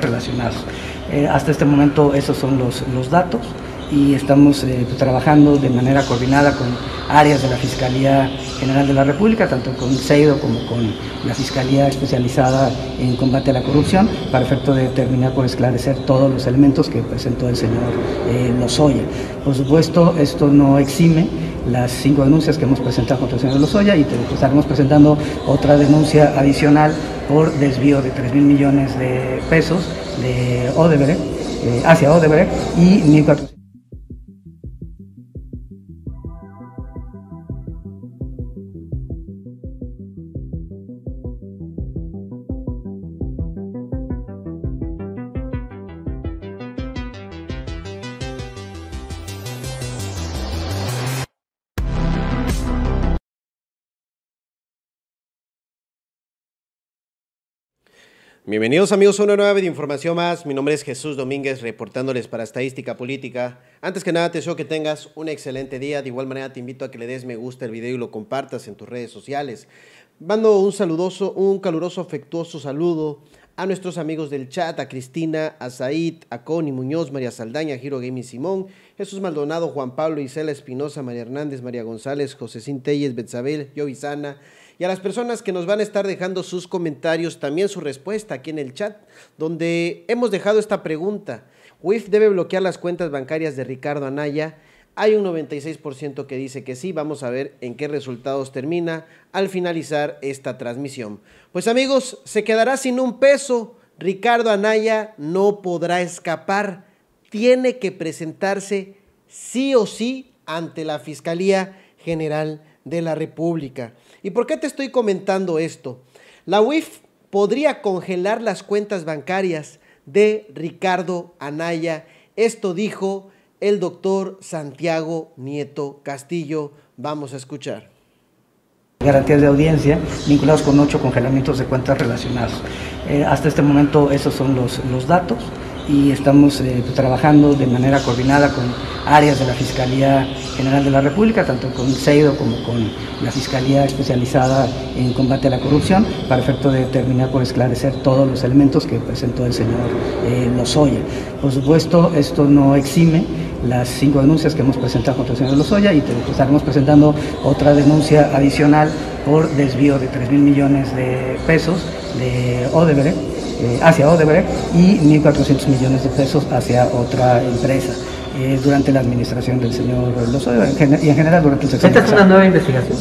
relacionados. Eh, hasta este momento esos son los, los datos y estamos eh, trabajando de manera coordinada con áreas de la Fiscalía General de la República, tanto con CEIDO como con la Fiscalía especializada en combate a la corrupción, para efecto de terminar por esclarecer todos los elementos que presentó el señor eh, Lozoya. Por supuesto, esto no exime las cinco denuncias que hemos presentado contra el señor Lozoya y estaremos presentando otra denuncia adicional por desvío de 3 mil millones de pesos de Odebrecht, eh, hacia Odebrecht y 1.400. Bienvenidos amigos a una nueva de información más. Mi nombre es Jesús Domínguez reportándoles para Estadística Política. Antes que nada te deseo que tengas un excelente día. De igual manera te invito a que le des me gusta al video y lo compartas en tus redes sociales. Mando un saludoso, un caluroso, afectuoso saludo a nuestros amigos del chat, a Cristina, a Said, a Connie Muñoz, María Saldaña, Giro Gaming Simón, Jesús Maldonado, Juan Pablo, Isela Espinosa, María Hernández, María González, José Telles, Betzabel, Yovisana, y a las personas que nos van a estar dejando sus comentarios, también su respuesta aquí en el chat, donde hemos dejado esta pregunta. WIF debe bloquear las cuentas bancarias de Ricardo Anaya. Hay un 96% que dice que sí. Vamos a ver en qué resultados termina al finalizar esta transmisión. Pues amigos, se quedará sin un peso. Ricardo Anaya no podrá escapar. Tiene que presentarse sí o sí ante la Fiscalía General de la República. ¿Y por qué te estoy comentando esto? La UIF podría congelar las cuentas bancarias de Ricardo Anaya. Esto dijo el doctor Santiago Nieto Castillo. Vamos a escuchar garantías de audiencia vinculados con ocho congelamientos de cuentas relacionados. Eh, hasta este momento esos son los, los datos y estamos eh, pues, trabajando de manera coordinada con áreas de la Fiscalía General de la República, tanto con CEIDO como con la Fiscalía especializada en combate a la corrupción, para efecto de terminar por esclarecer todos los elementos que presentó el señor eh, Lozoya. Por supuesto, esto no exime las cinco denuncias que hemos presentado contra el señor Lozoya y estaremos presentando otra denuncia adicional por desvío de 3 mil millones de pesos de Odebrecht eh, hacia Odebrecht y 1.400 millones de pesos hacia otra empresa. Eh, durante la administración del señor lozo y en general durante el ¿Esta es una nueva investigación?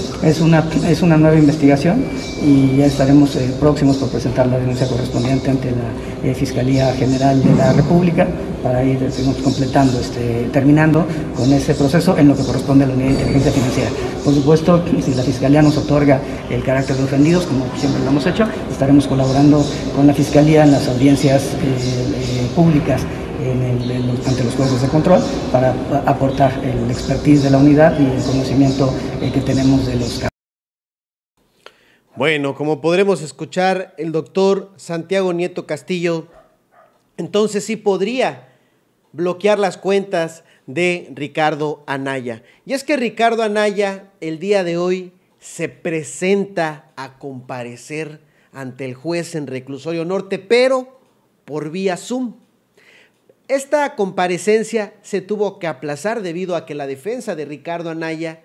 Es una, nueva investigación y ya estaremos eh, próximos por presentar la denuncia correspondiente ante la eh, Fiscalía General de la República para ir completando, este, terminando con ese proceso en lo que corresponde a la Unidad de Inteligencia Financiera. Por supuesto, si la Fiscalía nos otorga el carácter de ofendidos, como siempre lo hemos hecho, estaremos colaborando con la Fiscalía en las audiencias públicas ante los jueces de control para aportar el expertise de la unidad y el conocimiento eh, que tenemos de los casos. Bueno, como podremos escuchar, el doctor Santiago Nieto Castillo entonces sí podría bloquear las cuentas de Ricardo Anaya. Y es que Ricardo Anaya el día de hoy se presenta a comparecer ante el juez en reclusorio norte, pero por vía Zoom. Esta comparecencia se tuvo que aplazar debido a que la defensa de Ricardo Anaya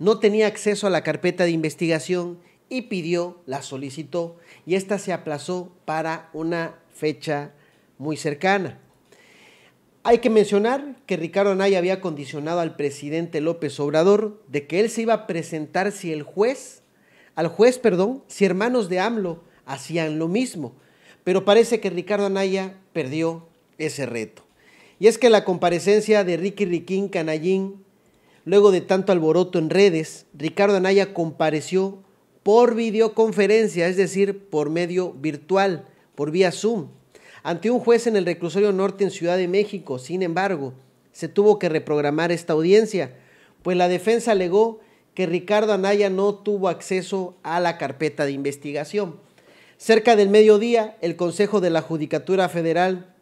no tenía acceso a la carpeta de investigación y pidió, la solicitó, y esta se aplazó para una fecha muy cercana. Hay que mencionar que Ricardo Anaya había condicionado al presidente López Obrador de que él se iba a presentar si el juez, al juez, perdón, si hermanos de AMLO hacían lo mismo. Pero parece que Ricardo Anaya perdió ese reto. Y es que la comparecencia de Ricky Riquín Canallín, luego de tanto alboroto en redes, Ricardo Anaya compareció por videoconferencia, es decir, por medio virtual, por vía Zoom, ante un juez en el reclusorio norte en Ciudad de México. Sin embargo, se tuvo que reprogramar esta audiencia, pues la defensa alegó que Ricardo Anaya no tuvo acceso a la carpeta de investigación. Cerca del mediodía, el Consejo de la Judicatura Federal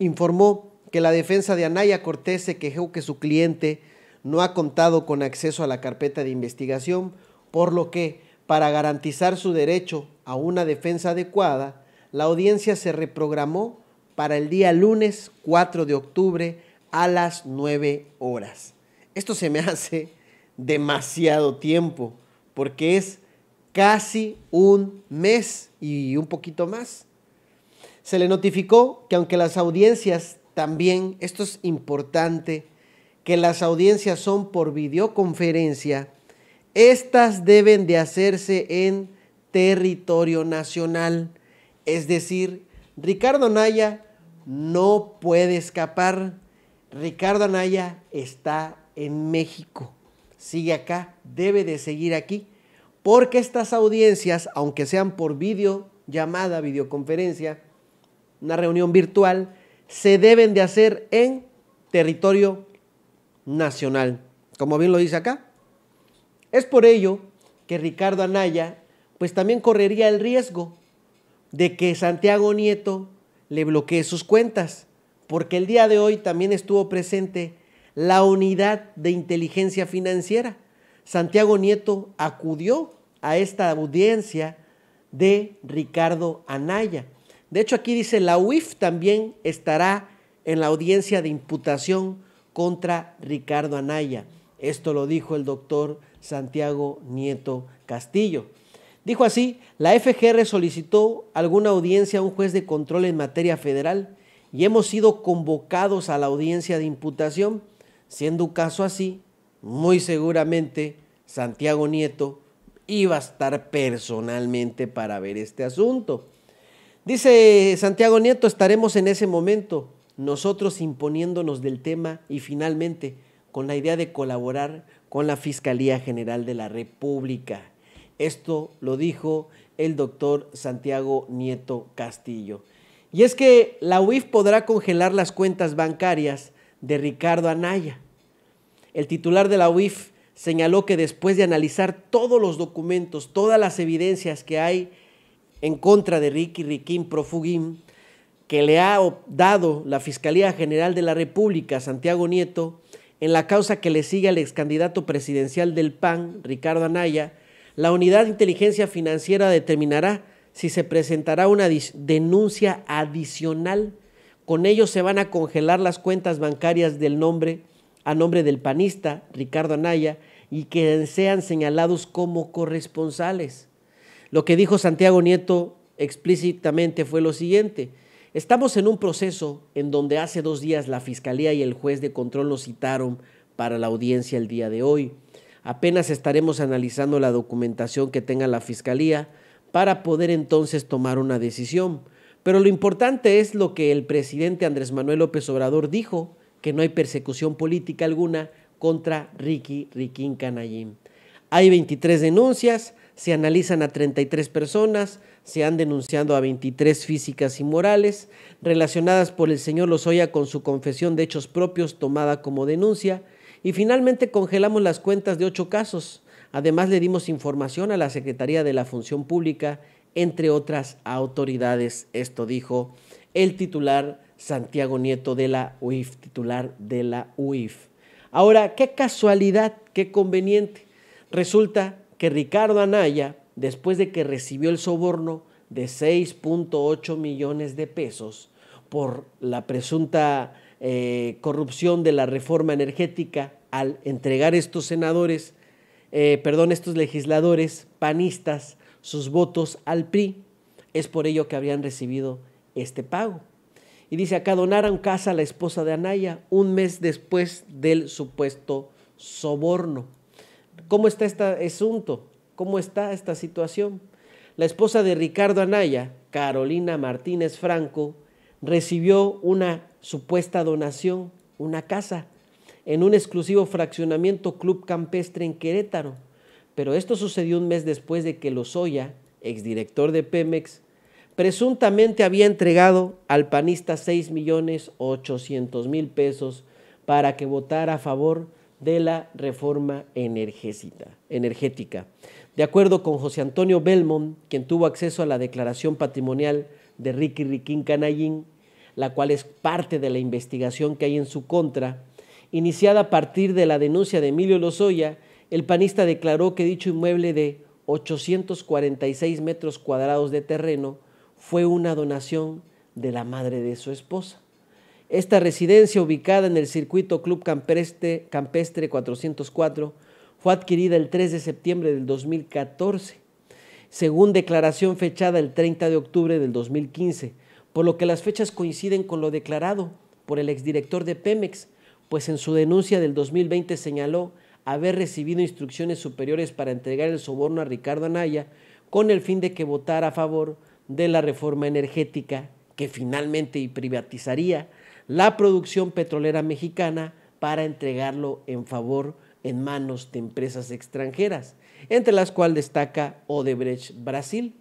informó que la defensa de Anaya Cortés se quejó que su cliente no ha contado con acceso a la carpeta de investigación, por lo que, para garantizar su derecho a una defensa adecuada, la audiencia se reprogramó para el día lunes 4 de octubre a las 9 horas. Esto se me hace demasiado tiempo, porque es casi un mes y un poquito más. Se le notificó que aunque las audiencias también, esto es importante, que las audiencias son por videoconferencia, estas deben de hacerse en territorio nacional. Es decir, Ricardo Naya no puede escapar. Ricardo Naya está en México. Sigue acá, debe de seguir aquí. Porque estas audiencias, aunque sean por video, llamada, videoconferencia, una reunión virtual, se deben de hacer en territorio nacional, como bien lo dice acá. Es por ello que Ricardo Anaya pues también correría el riesgo de que Santiago Nieto le bloquee sus cuentas, porque el día de hoy también estuvo presente la unidad de inteligencia financiera. Santiago Nieto acudió a esta audiencia de Ricardo Anaya. De hecho, aquí dice, la UIF también estará en la audiencia de imputación contra Ricardo Anaya. Esto lo dijo el doctor Santiago Nieto Castillo. Dijo así, la FGR solicitó alguna audiencia a un juez de control en materia federal y hemos sido convocados a la audiencia de imputación. Siendo un caso así, muy seguramente Santiago Nieto iba a estar personalmente para ver este asunto. Dice Santiago Nieto, estaremos en ese momento, nosotros imponiéndonos del tema y finalmente con la idea de colaborar con la Fiscalía General de la República. Esto lo dijo el doctor Santiago Nieto Castillo. Y es que la UIF podrá congelar las cuentas bancarias de Ricardo Anaya. El titular de la UIF señaló que después de analizar todos los documentos, todas las evidencias que hay en contra de Ricky Riquín Profugín que le ha dado la Fiscalía General de la República, Santiago Nieto, en la causa que le sigue al ex candidato presidencial del PAN, Ricardo Anaya, la Unidad de Inteligencia Financiera determinará si se presentará una denuncia adicional. Con ello se van a congelar las cuentas bancarias del nombre a nombre del panista Ricardo Anaya y que sean señalados como corresponsales. Lo que dijo Santiago Nieto explícitamente fue lo siguiente. Estamos en un proceso en donde hace dos días la Fiscalía y el juez de control nos citaron para la audiencia el día de hoy. Apenas estaremos analizando la documentación que tenga la Fiscalía para poder entonces tomar una decisión. Pero lo importante es lo que el presidente Andrés Manuel López Obrador dijo, que no hay persecución política alguna contra Ricky Riquín Canallín. Hay 23 denuncias, se analizan a 33 personas, se han denunciado a 23 físicas y morales, relacionadas por el señor Lozoya con su confesión de hechos propios tomada como denuncia, y finalmente congelamos las cuentas de ocho casos. Además le dimos información a la Secretaría de la Función Pública, entre otras autoridades. Esto dijo el titular Santiago Nieto de la UIF, titular de la UIF. Ahora, qué casualidad, qué conveniente. Resulta que Ricardo Anaya, después de que recibió el soborno de 6.8 millones de pesos por la presunta eh, corrupción de la reforma energética al entregar estos senadores, eh, perdón, estos legisladores panistas sus votos al PRI, es por ello que habrían recibido este pago. Y dice acá, donaron casa a la esposa de Anaya un mes después del supuesto soborno. ¿Cómo está este asunto? ¿Cómo está esta situación? La esposa de Ricardo Anaya, Carolina Martínez Franco, recibió una supuesta donación, una casa, en un exclusivo fraccionamiento Club Campestre en Querétaro. Pero esto sucedió un mes después de que Lozoya, exdirector de Pemex, presuntamente había entregado al panista 6 millones mil pesos para que votara a favor de de la reforma energética. De acuerdo con José Antonio Belmont, quien tuvo acceso a la declaración patrimonial de Ricky Riquín Canallín, la cual es parte de la investigación que hay en su contra, iniciada a partir de la denuncia de Emilio Lozoya, el panista declaró que dicho inmueble de 846 metros cuadrados de terreno fue una donación de la madre de su esposa. Esta residencia, ubicada en el circuito Club Campestre, 404, fue adquirida el 3 de septiembre del 2014, según declaración fechada el 30 de octubre del 2015, por lo que las fechas coinciden con lo declarado por el exdirector de Pemex, pues en su denuncia del 2020 señaló haber recibido instrucciones superiores para entregar el soborno a Ricardo Anaya con el fin de que votara a favor de la reforma energética que finalmente privatizaría la producción petrolera mexicana para entregarlo en favor en manos de empresas extranjeras, entre las cuales destaca Odebrecht Brasil.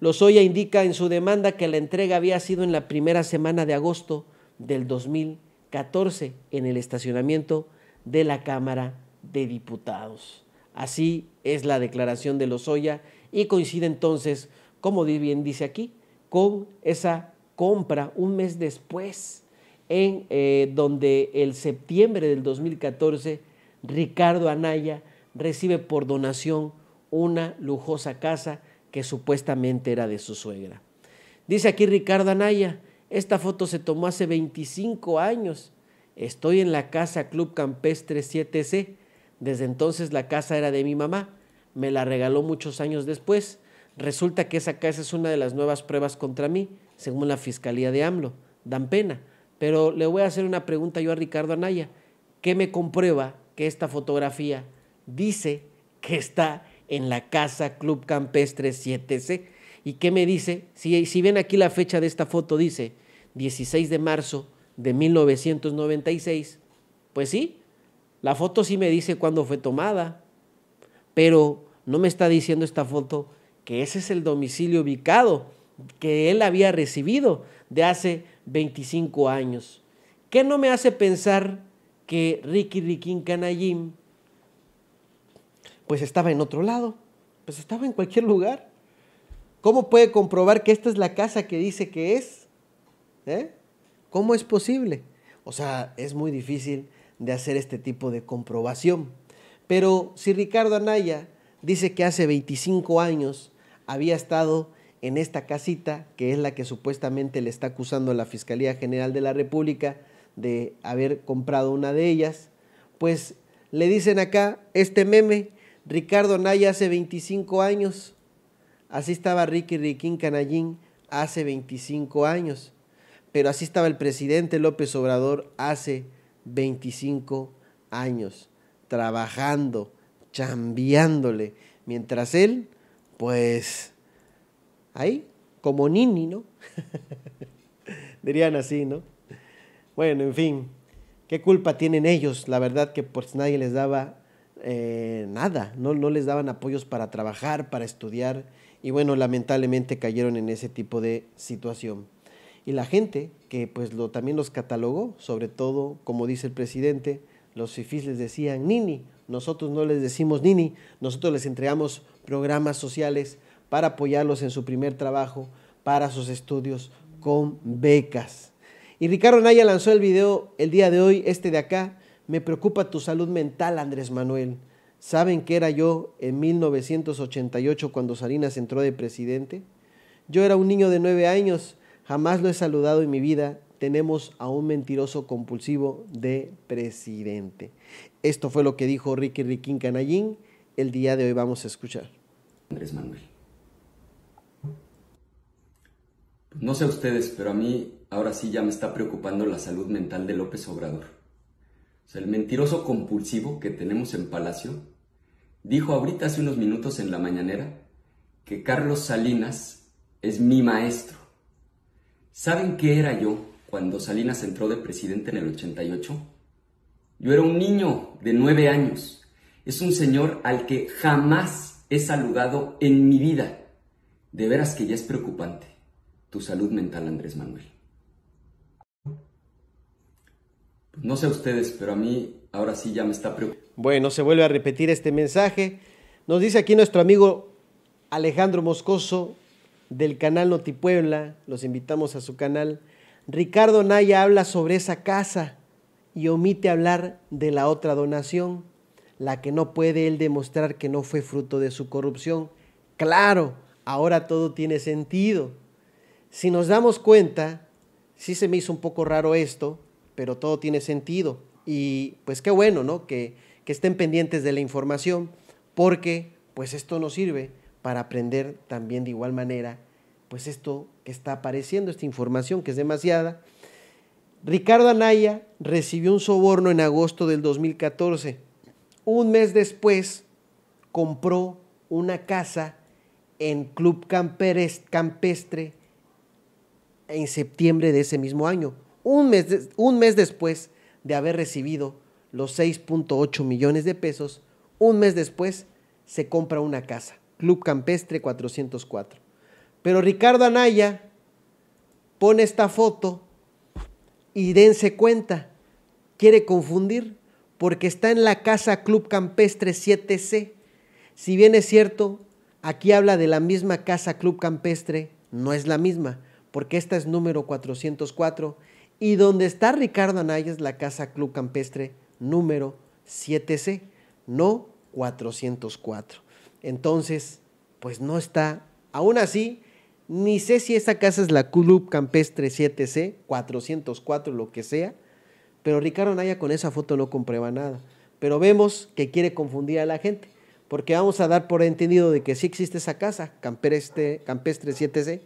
Lozoya indica en su demanda que la entrega había sido en la primera semana de agosto del 2014 en el estacionamiento de la Cámara de Diputados. Así es la declaración de Lozoya y coincide entonces, como bien dice aquí, con esa compra un mes después en eh, donde el septiembre del 2014 Ricardo Anaya recibe por donación una lujosa casa que supuestamente era de su suegra. Dice aquí Ricardo Anaya, esta foto se tomó hace 25 años. Estoy en la casa Club Campestre 7C. Desde entonces la casa era de mi mamá. Me la regaló muchos años después. Resulta que esa casa es una de las nuevas pruebas contra mí, según la Fiscalía de AMLO. Dan pena. Pero le voy a hacer una pregunta yo a Ricardo Anaya. ¿Qué me comprueba que esta fotografía dice que está en la casa Club Campestre 7C? ¿Y qué me dice? Si, si ven aquí la fecha de esta foto, dice 16 de marzo de 1996. Pues sí, la foto sí me dice cuándo fue tomada, pero no me está diciendo esta foto que ese es el domicilio ubicado que él había recibido de hace 25 años. ¿Qué no me hace pensar que Ricky Rikin Canayim pues estaba en otro lado? Pues estaba en cualquier lugar. ¿Cómo puede comprobar que esta es la casa que dice que es? ¿Eh? ¿Cómo es posible? O sea, es muy difícil de hacer este tipo de comprobación. Pero si Ricardo Anaya dice que hace 25 años había estado en esta casita, que es la que supuestamente le está acusando a la Fiscalía General de la República de haber comprado una de ellas, pues le dicen acá este meme, Ricardo Naya hace 25 años, así estaba Ricky Riquín Canallín hace 25 años, pero así estaba el presidente López Obrador hace 25 años, trabajando, chambeándole, mientras él, pues ahí, como Nini, ¿no? Dirían así, ¿no? Bueno, en fin, ¿qué culpa tienen ellos? La verdad que pues nadie les daba eh, nada, no, no les daban apoyos para trabajar, para estudiar, y bueno, lamentablemente cayeron en ese tipo de situación. Y la gente que pues lo, también los catalogó, sobre todo, como dice el presidente, los fifís les decían Nini, nosotros no les decimos Nini, nosotros les entregamos programas sociales para apoyarlos en su primer trabajo, para sus estudios con becas. Y Ricardo Naya lanzó el video el día de hoy, este de acá, Me preocupa tu salud mental, Andrés Manuel. ¿Saben que era yo en 1988 cuando Salinas entró de presidente? Yo era un niño de nueve años, jamás lo he saludado en mi vida. Tenemos a un mentiroso compulsivo de presidente. Esto fue lo que dijo Ricky Riquín Canallín. El día de hoy vamos a escuchar. Andrés Manuel. no sé ustedes, pero a mí ahora sí ya me está preocupando la salud mental de López Obrador. el mentiroso compulsivo que tenemos en Palacio dijo ahorita hace unos minutos en la mañanera que Carlos Salinas es mi maestro. ¿Saben qué era yo cuando Salinas entró de presidente en el 88? Yo era un niño de nueve años. Es un señor al que jamás he saludado en mi vida. De veras que ya es preocupante tu salud mental, Andrés Manuel? no sé ustedes, pero a mí ahora sí ya me está preocupando. Bueno, se vuelve a repetir este mensaje. Nos dice aquí nuestro amigo Alejandro Moscoso del canal Notipuebla, los invitamos a su canal. Ricardo Naya habla sobre esa casa y omite hablar de la otra donación, la que no puede él demostrar que no fue fruto de su corrupción. Claro, ahora todo tiene sentido. Si nos damos cuenta, sí se me hizo un poco raro esto, pero todo tiene sentido. Y pues qué bueno, ¿no? Que, estén pendientes de la información, porque pues esto nos sirve para aprender también de igual manera, pues esto que está apareciendo, esta información que es demasiada. Ricardo Anaya recibió un soborno en agosto del 2014. Un mes después compró una casa en Club Campestre en septiembre de ese mismo año, un mes, un mes después de haber recibido los 6.8 millones de pesos, un mes después se compra una casa, Club Campestre 404. Pero Ricardo Anaya pone esta foto y dense cuenta, quiere confundir porque está en la casa Club Campestre 7C. Si bien es cierto, aquí habla de la misma casa Club Campestre, no es la misma porque esta es número 404, y donde está Ricardo Anaya es la Casa Club Campestre número 7C, no 404. Entonces, pues no está, aún así, ni sé si esa casa es la Club Campestre 7C, 404, lo que sea, pero Ricardo Anaya con esa foto no comprueba nada. Pero vemos que quiere confundir a la gente, porque vamos a dar por entendido de que sí existe esa casa, Campestre, Campestre 7C,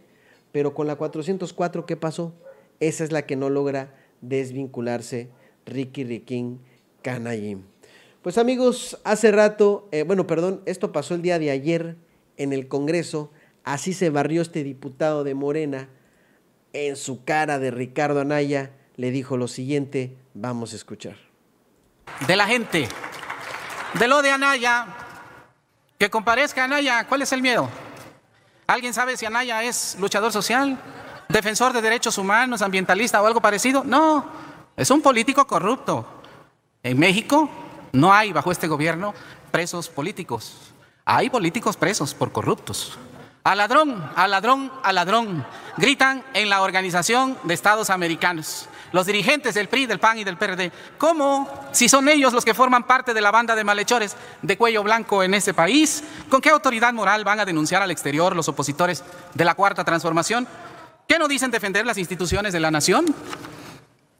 pero con la 404, ¿qué pasó? Esa es la que no logra desvincularse Ricky Riquín Canayim. Pues amigos, hace rato, eh, bueno, perdón, esto pasó el día de ayer en el Congreso. Así se barrió este diputado de Morena en su cara de Ricardo Anaya. Le dijo lo siguiente, vamos a escuchar. De la gente, de lo de Anaya, que comparezca Anaya, ¿cuál es el miedo? ¿Alguien sabe si Anaya es luchador social, defensor de derechos humanos, ambientalista o algo parecido? No, es un político corrupto. En México no hay bajo este gobierno presos políticos. Hay políticos presos por corruptos. Al ladrón, al ladrón, al ladrón, gritan en la Organización de Estados Americanos los dirigentes del PRI, del PAN y del PRD, ¿cómo, si son ellos los que forman parte de la banda de malhechores de cuello blanco en ese país, con qué autoridad moral van a denunciar al exterior los opositores de la Cuarta Transformación? ¿Qué no dicen defender las instituciones de la nación?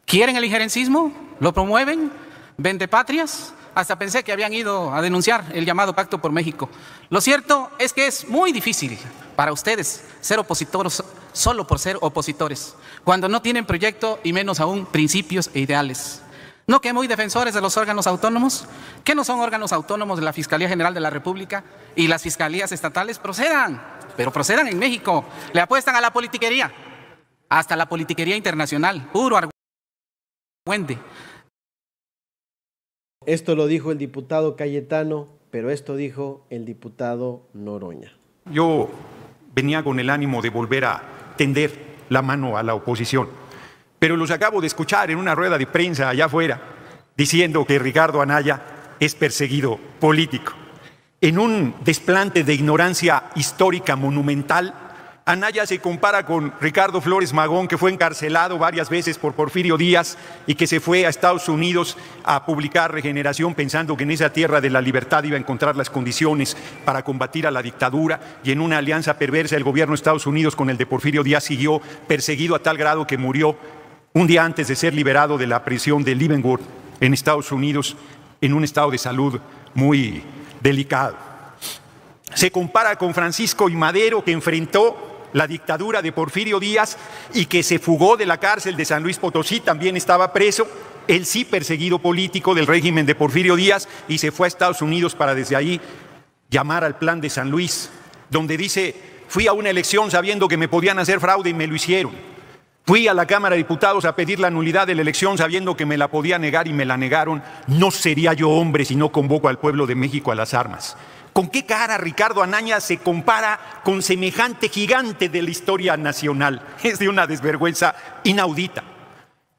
¿Quieren el injerencismo? ¿Lo promueven? ¿Vende patrias? Hasta pensé que habían ido a denunciar el llamado Pacto por México. Lo cierto es que es muy difícil para ustedes ser opositores solo por ser opositores, cuando no tienen proyecto y menos aún principios e ideales. ¿No que muy defensores de los órganos autónomos? ¿Que no son órganos autónomos de la Fiscalía General de la República y las fiscalías estatales? Procedan, pero procedan en México. Le apuestan a la politiquería, hasta la politiquería internacional, puro Argüende. Esto lo dijo el diputado Cayetano, pero esto dijo el diputado Noroña. Yo venía con el ánimo de volver a tender la mano a la oposición, pero los acabo de escuchar en una rueda de prensa allá afuera diciendo que Ricardo Anaya es perseguido político. En un desplante de ignorancia histórica monumental, Anaya se compara con Ricardo Flores Magón, que fue encarcelado varias veces por Porfirio Díaz y que se fue a Estados Unidos a publicar Regeneración pensando que en esa tierra de la libertad iba a encontrar las condiciones para combatir a la dictadura y en una alianza perversa el gobierno de Estados Unidos con el de Porfirio Díaz siguió perseguido a tal grado que murió un día antes de ser liberado de la prisión de Leavenworth en Estados Unidos en un estado de salud muy delicado. Se compara con Francisco y Madero que enfrentó la dictadura de Porfirio Díaz y que se fugó de la cárcel de San Luis Potosí, también estaba preso, el sí perseguido político del régimen de Porfirio Díaz y se fue a Estados Unidos para desde ahí llamar al plan de San Luis, donde dice, fui a una elección sabiendo que me podían hacer fraude y me lo hicieron. Fui a la Cámara de Diputados a pedir la nulidad de la elección sabiendo que me la podía negar y me la negaron. No sería yo hombre si no convoco al pueblo de México a las armas. ¿Con qué cara Ricardo Anaya se compara con semejante gigante de la historia nacional? Es de una desvergüenza inaudita.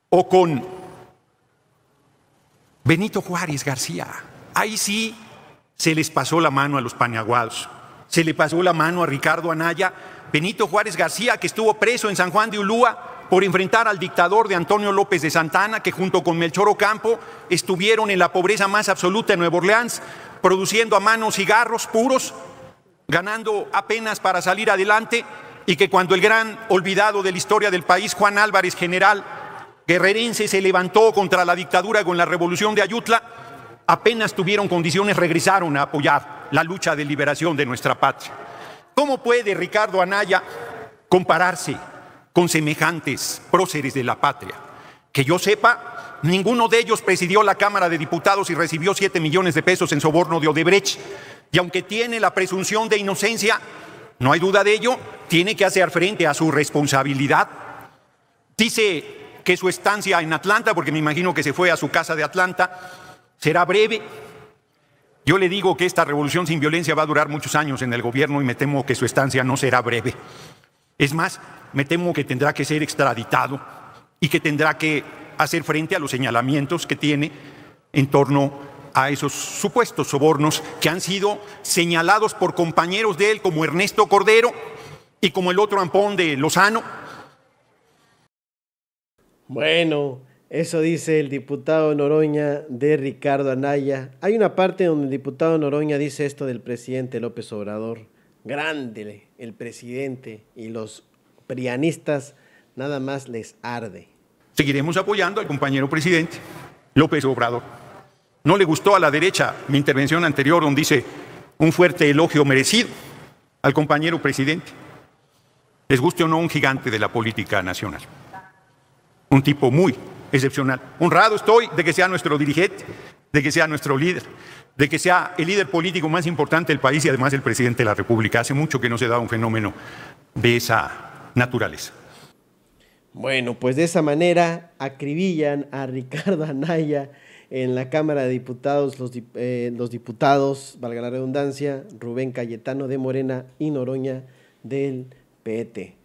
O con Benito Juárez García. Ahí sí se les pasó la mano a los paneaguados. Se le pasó la mano a Ricardo Anaya. Benito Juárez García, que estuvo preso en San Juan de Ulúa por enfrentar al dictador de Antonio López de Santana, que junto con Melchor Ocampo estuvieron en la pobreza más absoluta en Nueva Orleans, produciendo a mano cigarros puros, ganando apenas para salir adelante, y que cuando el gran olvidado de la historia del país, Juan Álvarez, general guerrerense, se levantó contra la dictadura con la revolución de Ayutla, apenas tuvieron condiciones, regresaron a apoyar la lucha de liberación de nuestra patria. ¿Cómo puede Ricardo Anaya compararse con semejantes próceres de la patria? Que yo sepa, Ninguno de ellos presidió la Cámara de Diputados y recibió 7 millones de pesos en soborno de Odebrecht. Y aunque tiene la presunción de inocencia, no hay duda de ello, tiene que hacer frente a su responsabilidad. Dice que su estancia en Atlanta, porque me imagino que se fue a su casa de Atlanta, será breve. Yo le digo que esta revolución sin violencia va a durar muchos años en el gobierno y me temo que su estancia no será breve. Es más, me temo que tendrá que ser extraditado y que tendrá que hacer frente a los señalamientos que tiene en torno a esos supuestos sobornos que han sido señalados por compañeros de él como Ernesto Cordero y como el otro ampón de Lozano. Bueno, eso dice el diputado Noroña de Ricardo Anaya. Hay una parte donde el diputado Noroña dice esto del presidente López Obrador. Grande el presidente y los prianistas nada más les arde. Seguiremos apoyando al compañero presidente López Obrador. No le gustó a la derecha mi intervención anterior donde dice un fuerte elogio merecido al compañero presidente. Les guste o no un gigante de la política nacional. Un tipo muy excepcional. Honrado estoy de que sea nuestro dirigente, de que sea nuestro líder, de que sea el líder político más importante del país y además el presidente de la República. Hace mucho que no se da un fenómeno de esa naturaleza. Bueno, pues de esa manera acribillan a Ricardo Anaya en la Cámara de Diputados, los, eh, diputados, valga la redundancia, Rubén Cayetano de Morena y Noroña del PT.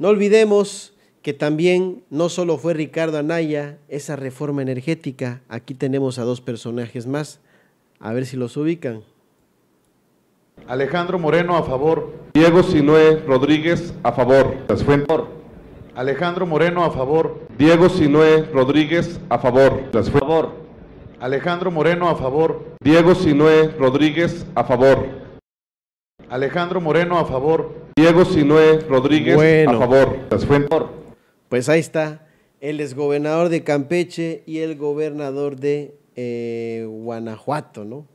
No olvidemos que también no solo fue Ricardo Anaya esa reforma energética, aquí tenemos a dos personajes más, a ver si los ubican. Alejandro Moreno a favor, Diego Sinue Rodríguez a favor, las Alejandro Moreno a favor. Diego Sinué Rodríguez a favor. favor. Alejandro Moreno a favor. Diego Sinué Rodríguez a favor. Alejandro Moreno a favor. Diego Sinué Rodríguez a favor. pues ahí está el exgobernador de Campeche y el gobernador de eh, Guanajuato, ¿no?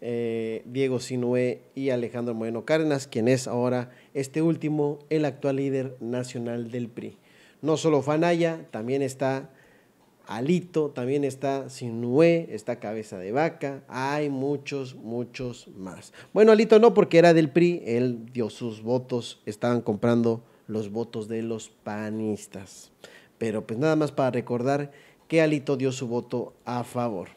Eh, Diego Sinué y Alejandro Moreno Cárdenas, quien es ahora este último, el actual líder nacional del PRI no solo Fanaya, también está Alito, también está Sinué, está Cabeza de Vaca, hay muchos, muchos más. Bueno, Alito no, porque era del PRI, él dio sus votos, estaban comprando los votos de los panistas. Pero pues nada más para recordar que Alito dio su voto a favor.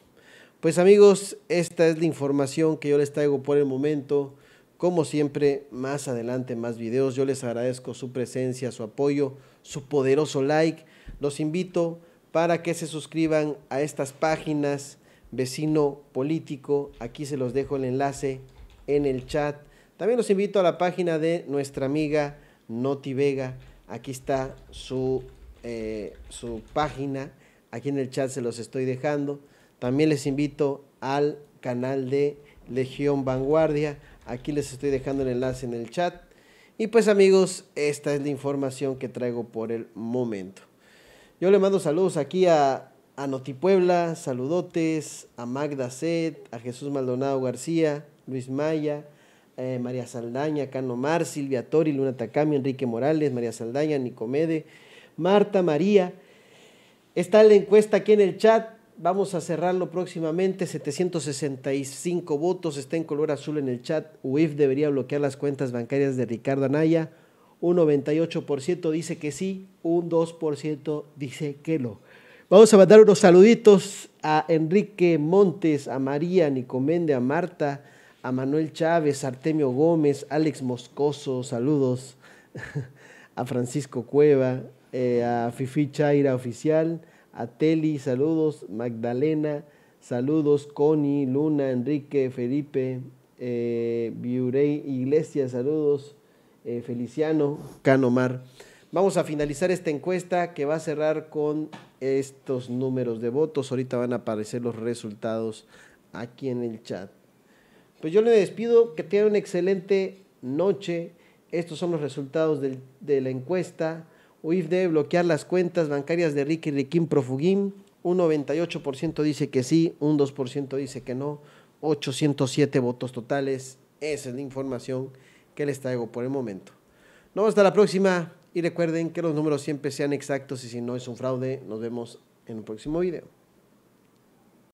Pues amigos, esta es la información que yo les traigo por el momento. Como siempre, más adelante más videos. Yo les agradezco su presencia, su apoyo su poderoso like. Los invito para que se suscriban a estas páginas vecino político. Aquí se los dejo el enlace en el chat. También los invito a la página de nuestra amiga Noti Vega. Aquí está su, eh, su página. Aquí en el chat se los estoy dejando. También les invito al canal de Legión Vanguardia. Aquí les estoy dejando el enlace en el chat. Y pues amigos, esta es la información que traigo por el momento. Yo le mando saludos aquí a, a Notipuebla, saludotes, a Magda Set, a Jesús Maldonado García, Luis Maya, eh, María Saldaña, Cano Mar, Silvia Tori, Luna Takami, Enrique Morales, María Saldaña, Nicomede, Marta María. Está la encuesta aquí en el chat. Vamos a cerrarlo próximamente. 765 votos. Está en color azul en el chat. UIF debería bloquear las cuentas bancarias de Ricardo Anaya. Un 98% dice que sí. Un 2% dice que no. Vamos a mandar unos saluditos a Enrique Montes, a María Nicomende, a Marta, a Manuel Chávez, Artemio Gómez, Alex Moscoso. Saludos. a Francisco Cueva, eh, a Fifi Chaira Oficial Ateli, saludos, Magdalena, saludos, Connie, Luna, Enrique, Felipe, Biurey, eh, saludos, eh, Feliciano, Canomar. Vamos a finalizar esta encuesta que va a cerrar con estos números de votos. Ahorita van a aparecer los resultados aquí en el chat. Pues yo le despido, que tengan una excelente noche. Estos son los resultados de la encuesta. UIF bloquear las cuentas bancarias de Ricky Riquín Profugín. Un 98% dice que sí, un 2% dice que no. 807 votos totales. Esa es la información que les traigo por el momento. Nos vemos hasta la próxima y recuerden que los números siempre sean exactos y si no es un fraude, nos vemos en un próximo video.